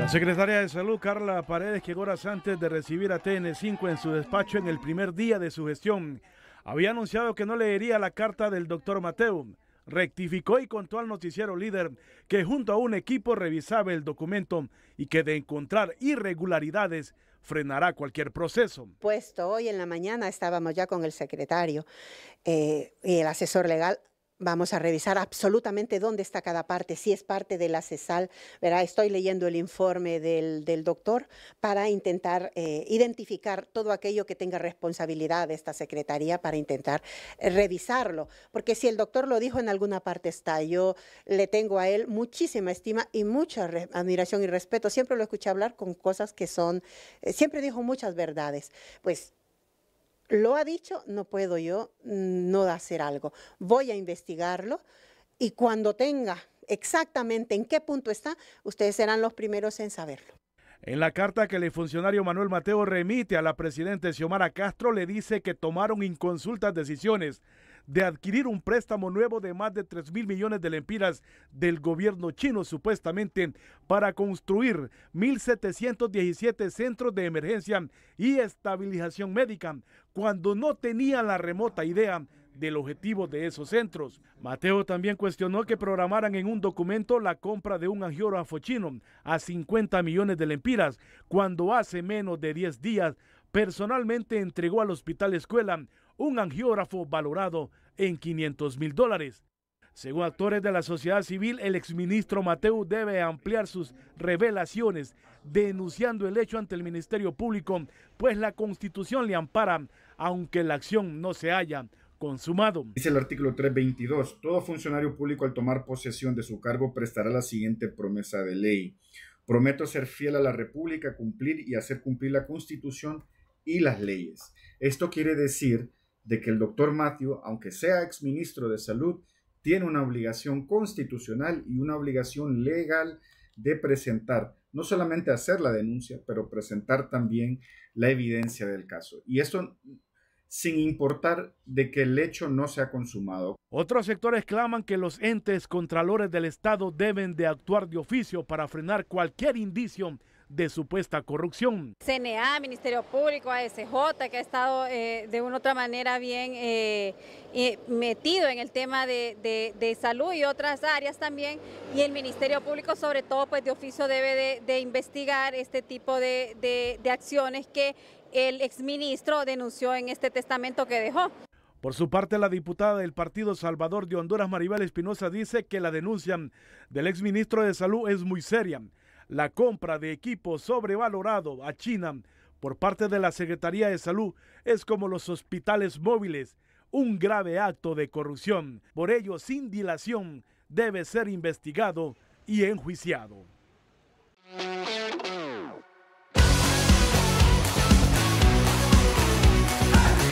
La secretaria de Salud, Carla Paredes, que horas antes de recibir a TN5 en su despacho en el primer día de su gestión, había anunciado que no leería la carta del doctor Mateo. Rectificó y contó al noticiero líder que junto a un equipo revisaba el documento y que de encontrar irregularidades frenará cualquier proceso. Puesto hoy en la mañana estábamos ya con el secretario eh, y el asesor legal Vamos a revisar absolutamente dónde está cada parte, si es parte de la CESAL, Verá, Estoy leyendo el informe del, doctor para intentar eh, identificar todo aquello que tenga responsabilidad de esta secretaría para intentar eh, revisarlo. Porque si el doctor lo dijo en alguna parte está, yo le tengo a él muchísima estima y mucha admiración y respeto. Siempre lo escuché hablar con cosas que son, eh, siempre dijo muchas verdades. Pues lo ha dicho, no puedo yo mm, no hacer algo. Voy a investigarlo y cuando tenga exactamente en qué punto está, ustedes serán los primeros en saberlo. En la carta que el funcionario Manuel Mateo remite a la presidenta Xiomara Castro, le dice que tomaron inconsultas decisiones de adquirir un préstamo nuevo de más de 3 mil millones de lempiras del gobierno chino, supuestamente, para construir 1.717 centros de emergencia y estabilización médica, cuando no tenía la remota idea del objetivo de esos centros. Mateo también cuestionó que programaran en un documento la compra de un angiógrafo chino a 50 millones de lempiras, cuando hace menos de 10 días personalmente entregó al hospital escuela un angiógrafo valorado en 500 mil dólares. Según actores de la sociedad civil, el exministro Mateu debe ampliar sus revelaciones, denunciando el hecho ante el Ministerio Público, pues la Constitución le ampara, aunque la acción no se haya consumado. Dice el artículo 322, todo funcionario público al tomar posesión de su cargo prestará la siguiente promesa de ley. Prometo ser fiel a la República, cumplir y hacer cumplir la Constitución y las leyes. Esto quiere decir de que el doctor Matthew, aunque sea exministro de Salud, tiene una obligación constitucional y una obligación legal de presentar, no solamente hacer la denuncia, pero presentar también la evidencia del caso. Y esto sin importar de que el hecho no se ha consumado. Otros sectores claman que los entes contralores del Estado deben de actuar de oficio para frenar cualquier indicio de supuesta corrupción. CNA, Ministerio Público, ASJ, que ha estado eh, de una u otra manera bien eh, eh, metido en el tema de, salud y otras áreas también, y el Ministerio Público sobre todo pues de oficio debe de, investigar este tipo de, acciones que el exministro denunció en este testamento que dejó. Por su parte, la diputada del Partido Salvador de Honduras, Maribel Espinosa, dice que la denuncia del exministro de Salud es muy seria, la compra de equipos sobrevalorado a China por parte de la Secretaría de Salud es como los hospitales móviles, un grave acto de corrupción. Por ello, sin dilación, debe ser investigado y enjuiciado.